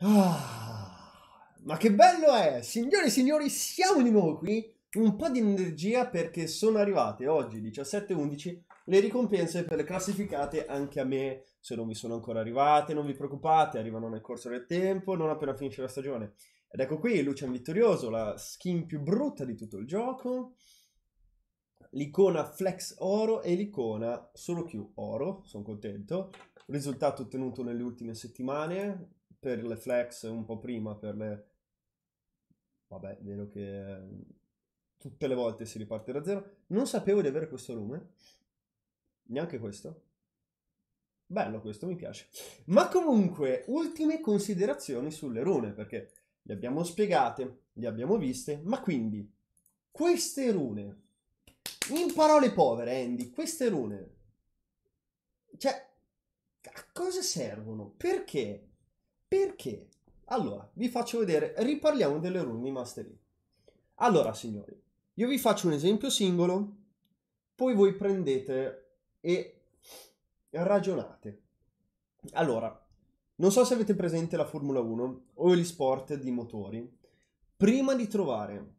Ah, ma che bello è! Signore e signori, siamo di nuovo qui. Un po' di energia perché sono arrivate oggi 17.11 le ricompense per le classificate anche a me. Se non vi sono ancora arrivate, non vi preoccupate, arrivano nel corso del tempo, non appena finisce la stagione. Ed ecco qui Lucian Vittorioso, la skin più brutta di tutto il gioco. L'icona Flex Oro e l'icona Solo Q Oro, sono contento risultato ottenuto nelle ultime settimane, per le flex un po' prima, per le... Vabbè, vedo che tutte le volte si riparte da zero. Non sapevo di avere questo lume, neanche questo. Bello questo, mi piace. Ma comunque, ultime considerazioni sulle rune, perché le abbiamo spiegate, le abbiamo viste, ma quindi queste rune, in parole povere, Andy, queste rune, cioè, a cosa servono? Perché? Perché? Allora, vi faccio vedere, riparliamo delle rune di Mastery. Allora, signori, io vi faccio un esempio singolo, poi voi prendete e ragionate. Allora, non so se avete presente la Formula 1 o gli sport di motori. Prima di trovare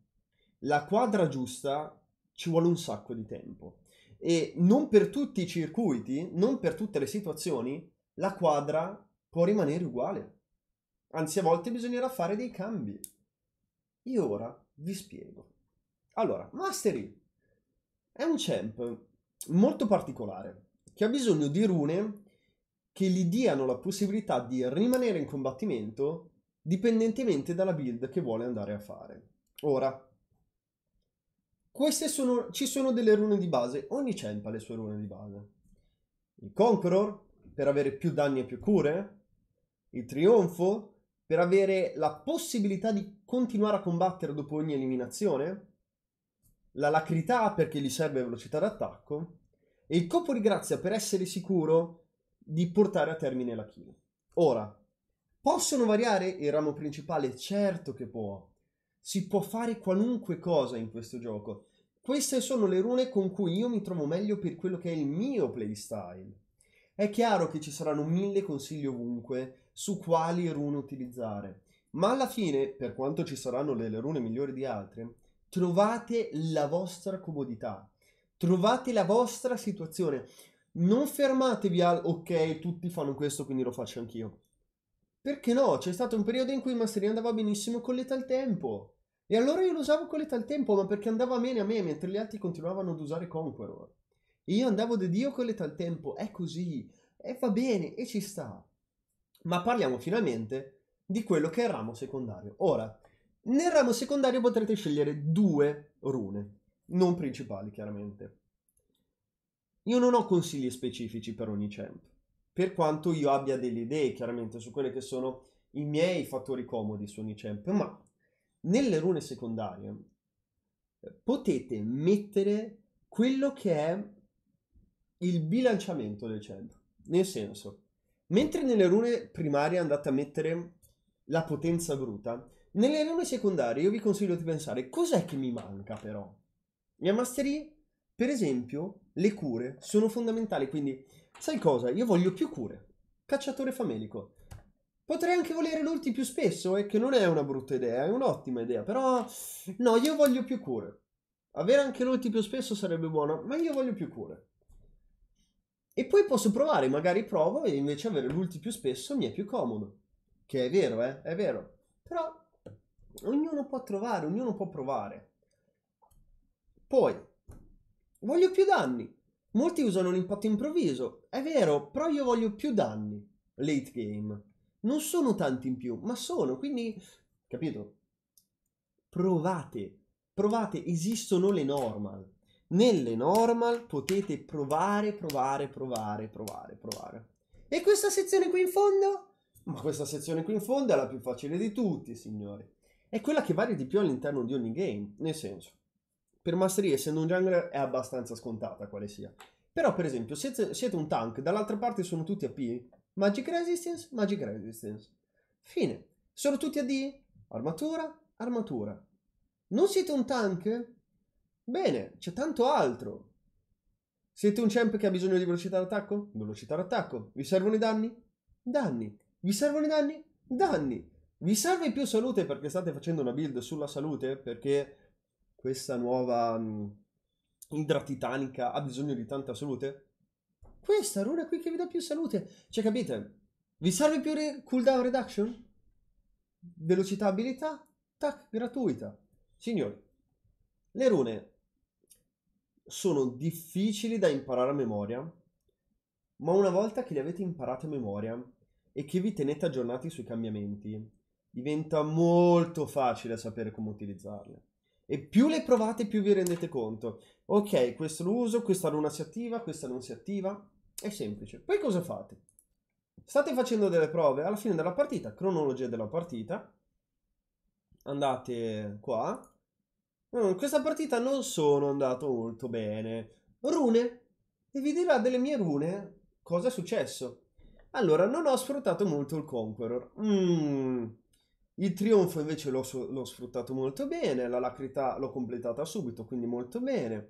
la quadra giusta ci vuole un sacco di tempo. E non per tutti i circuiti, non per tutte le situazioni, la quadra può rimanere uguale. Anzi, a volte bisognerà fare dei cambi. Io ora vi spiego. Allora, Mastery è un champ molto particolare che ha bisogno di rune che gli diano la possibilità di rimanere in combattimento dipendentemente dalla build che vuole andare a fare. Ora, queste sono, ci sono delle rune di base, ogni champ ha le sue rune di base. Il Conqueror, per avere più danni e più cure, il Trionfo, per avere la possibilità di continuare a combattere dopo ogni eliminazione, la lacrità perché gli serve velocità d'attacco e il colpo di grazia per essere sicuro di portare a termine la kill. Ora, possono variare il ramo principale? Certo che può. Si può fare qualunque cosa in questo gioco. Queste sono le rune con cui io mi trovo meglio per quello che è il mio playstyle. È chiaro che ci saranno mille consigli ovunque su quali rune utilizzare, ma alla fine, per quanto ci saranno delle rune migliori di altre, trovate la vostra comodità, trovate la vostra situazione. Non fermatevi al ok, tutti fanno questo, quindi lo faccio anch'io. Perché no? C'è stato un periodo in cui Mastery andava benissimo con l'età al tempo. E allora io lo usavo con l'età al tempo, ma perché andava bene a me, mentre gli altri continuavano ad usare Conqueror. Io andavo da Dio con l'età al tempo, è così, e va bene, e ci sta. Ma parliamo finalmente di quello che è il ramo secondario. Ora, nel ramo secondario potrete scegliere due rune, non principali chiaramente. Io non ho consigli specifici per ogni champ, per quanto io abbia delle idee chiaramente su quelli che sono i miei fattori comodi su ogni champ, ma nelle rune secondarie eh, potete mettere quello che è il bilanciamento del centro. Nel senso, mentre nelle rune primarie andate a mettere la potenza bruta, nelle rune secondarie io vi consiglio di pensare cos'è che mi manca però. Mia mastery, per esempio, le cure sono fondamentali, quindi sai cosa? Io voglio più cure. Cacciatore famelico. Potrei anche volere l'ulti più spesso, e eh, che non è una brutta idea, è un'ottima idea, però no, io voglio più cure. Avere anche l'ulti più spesso sarebbe buono, ma io voglio più cure. E poi posso provare, magari provo e invece avere l'ulti più spesso mi è più comodo. Che è vero, eh? È vero. Però ognuno può trovare, ognuno può provare. Poi, voglio più danni. Molti usano l'impatto improvviso, è vero, però io voglio più danni late game. Non sono tanti in più, ma sono, quindi, capito? Provate, provate, esistono le normal. Nelle normal potete provare, provare, provare, provare, provare. E questa sezione qui in fondo? Ma questa sezione qui in fondo è la più facile di tutti, signori. È quella che varia di più all'interno di ogni game, nel senso. Per Mastery, essendo un jungler, è abbastanza scontata quale sia. Però, per esempio, se siete un tank, dall'altra parte sono tutti a P, Magic Resistance, Magic Resistance. Fine. Sono tutti a D, armatura, armatura. Non siete un tank? Bene, c'è tanto altro. Siete un champ che ha bisogno di velocità d'attacco? Velocità d'attacco. Vi servono i danni? Danni. Vi servono i danni? Danni. Vi serve più salute perché state facendo una build sulla salute? Perché questa nuova mh, mm, Indra Titanica ha bisogno di tanta salute? Questa runa qui che vi dà più salute. Cioè, capite? Vi serve più re cooldown reduction? Velocità abilità? Tac, gratuita. Signori, le rune sono difficili da imparare a memoria, ma una volta che li avete imparati a memoria e che vi tenete aggiornati sui cambiamenti, diventa molto facile sapere come utilizzarle. E più le provate, più vi rendete conto. Ok, questo lo uso, questa luna si attiva, questa non si attiva. È semplice. Poi cosa fate? State facendo delle prove alla fine della partita, cronologia della partita. Andate qua, Mm, questa partita non sono andato molto bene. Rune? E vi dirà delle mie rune cosa è successo. Allora, non ho sfruttato molto il Conqueror. Mm. Il trionfo invece l'ho sfruttato molto bene, la lacrità l'ho completata subito, quindi molto bene.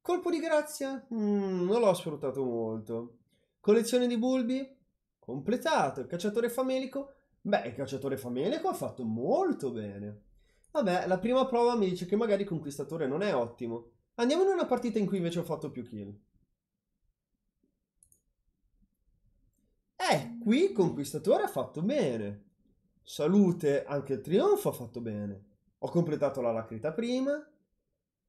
Colpo di grazia? Mm, non l'ho sfruttato molto. Collezione di bulbi? Completato. Il cacciatore famelico? Beh, il cacciatore famelico ha fatto molto bene. Vabbè, la prima prova mi dice che magari Conquistatore non è ottimo. Andiamo in una partita in cui invece ho fatto più kill. Eh, qui Conquistatore ha fatto bene. Salute, anche il trionfo ha fatto bene. Ho completato la lacrita prima.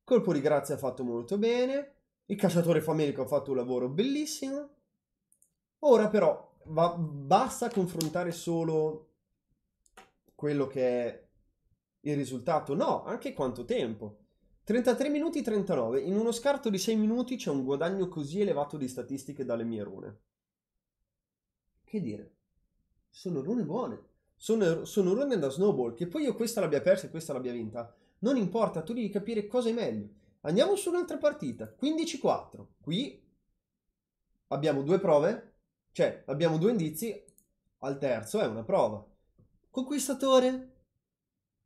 Colpo di grazia ha fatto molto bene. Il cacciatore famelico ha fatto un lavoro bellissimo. Ora però va, basta confrontare solo quello che è il risultato, no, anche quanto tempo. 33 minuti 39, in uno scarto di 6 minuti c'è un guadagno così elevato di statistiche dalle mie rune. Che dire, sono rune buone, sono, sono rune da snowball, che poi io questa l'abbia persa e questa l'abbia vinta, non importa, tu devi capire cosa è meglio. Andiamo su un'altra partita, 15-4, qui abbiamo due prove, cioè abbiamo due indizi, al terzo è una prova. Conquistatore,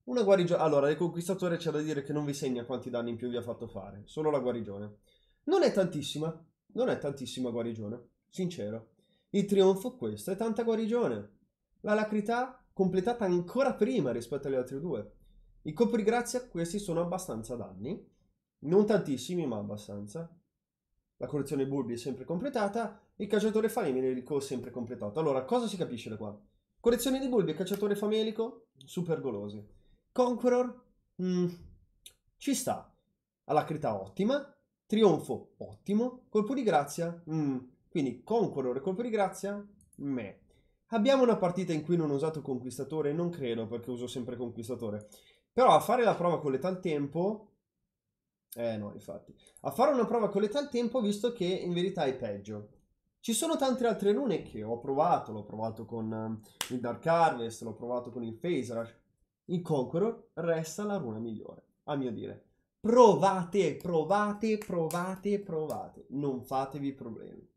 una guarigione. Allora, il conquistatore c'è da dire che non vi segna quanti danni in più vi ha fatto fare, solo la guarigione. Non è tantissima, non è tantissima guarigione, sincero. Il trionfo questo è tanta guarigione. La lacrità completata ancora prima rispetto agli altri due. I copri grazia, questi sono abbastanza danni, non tantissimi ma abbastanza. La collezione bulbi è sempre completata, il cacciatore famelico è sempre completato. Allora, cosa si capisce da qua? Collezione di bulbi e cacciatore famelico, super golosi. Conqueror? Mm, ci sta. Alacrità ottima, trionfo ottimo, colpo di grazia? Mm, quindi Conqueror e colpo di grazia? Me. Abbiamo una partita in cui non ho usato Conquistatore, non credo perché uso sempre Conquistatore. Però a fare la prova con l'età al tempo... Eh no, infatti. A fare una prova con l'età al tempo, visto che in verità è peggio. Ci sono tante altre rune che ho provato, l'ho provato con eh, il Dark Harvest, l'ho provato con il Phase Rush, in Conqueror resta la runa migliore, a mio dire. Provate, provate, provate, provate. Non fatevi problemi.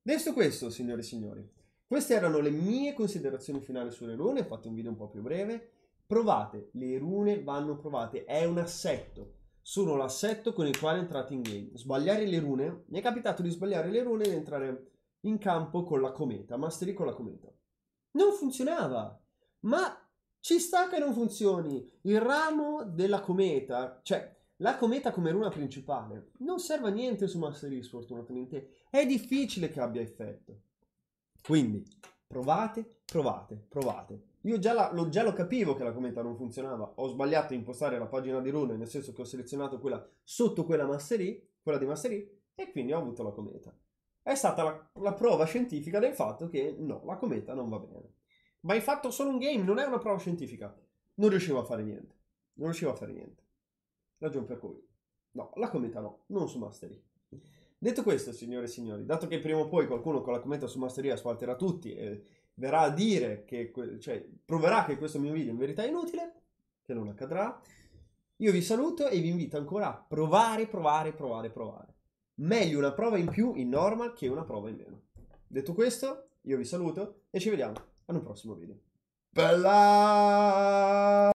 Detto questo, signore e signori, queste erano le mie considerazioni finali sulle rune. Ho fatto un video un po' più breve. Provate, le rune vanno provate. È un assetto. Sono l'assetto con il quale entrate in game. Sbagliare le rune. Mi è capitato di sbagliare le rune ed entrare in campo con la cometa. Mastery con la cometa. Non funzionava. Ma ci sta che non funzioni. Il ramo della cometa, cioè la cometa come runa principale, non serve a niente su Mastery, sfortunatamente. È difficile che abbia effetto. Quindi, provate, provate, provate. Io già, la, lo, già, lo, capivo che la cometa non funzionava, ho sbagliato a impostare la pagina di rune, nel senso che ho selezionato quella sotto quella mastery, quella di mastery, e quindi ho avuto la cometa. È stata la, la prova scientifica del fatto che no, la cometa non va bene ma hai fatto solo un game, non è una prova scientifica. Non riuscivo a fare niente. Non riuscivo a fare niente. Ragione per cui, no, la cometa no, non su Mastery. Detto questo, signore e signori, dato che prima o poi qualcuno con la cometa su Mastery asfalterà tutti e verrà a dire che, cioè, proverà che questo mio video in verità è inutile, che non accadrà, io vi saluto e vi invito ancora a provare, provare, provare, provare. Meglio una prova in più in normal che una prova in meno. Detto questo, io vi saluto e ci vediamo ad un prossimo video. Bella!